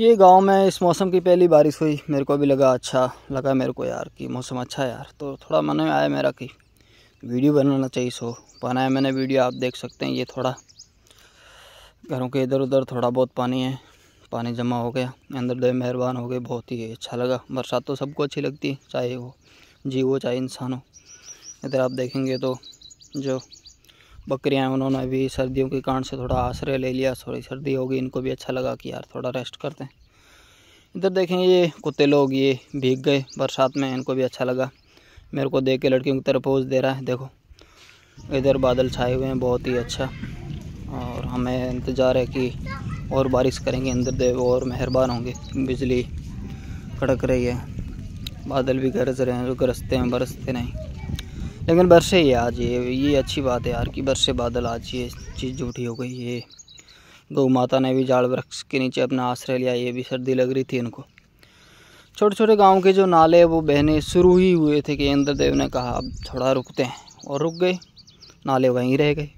ये गांव में इस मौसम की पहली बारिश हुई मेरे को भी लगा अच्छा लगा मेरे को यार कि मौसम अच्छा है यार तो थोड़ा मन में आया मेरा कि वीडियो बनाना चाहिए सो बनाया मैंने वीडियो आप देख सकते हैं ये थोड़ा घरों के इधर उधर थोड़ा बहुत पानी है पानी जमा हो गया अंदर दे मेहरबान हो गए बहुत ही अच्छा लगा बरसात तो सबको अच्छी लगती है चाहे वो जीव हो चाहे इंसान हो इधर आप देखेंगे तो जो बकरियां उन्होंने भी सर्दियों के कारण से थोड़ा आश्रय ले लिया थोड़ी सर्दी होगी इनको भी अच्छा लगा कि यार थोड़ा रेस्ट करते हैं इधर देखें ये कुत्ते लोग ये भीग गए बरसात में इनको भी अच्छा लगा मेरे को देख के लड़कियों की तरफ दे रहा है देखो इधर बादल छाए हुए हैं बहुत ही अच्छा और हमें इंतज़ार है कि और बारिश करेंगे इंद्र देव और मेहरबान होंगे बिजली कड़क रही है बादल भी गरज रहे हैं जो गरजते हैं बरसते नहीं लेकिन बरसे ही आज ये ये अच्छी बात है यार कि बरसे बादल आज ये चीज़ झूठी हो गई ये गौ माता ने भी जाड़ वृक्ष के नीचे अपना आश्रय लिया ये भी सर्दी लग रही थी इनको छोटे छोटे गांव के जो नाले वो बहने शुरू ही हुए थे कि इंद्रदेव ने कहा अब थोड़ा रुकते हैं और रुक गए नाले वहीं रह गए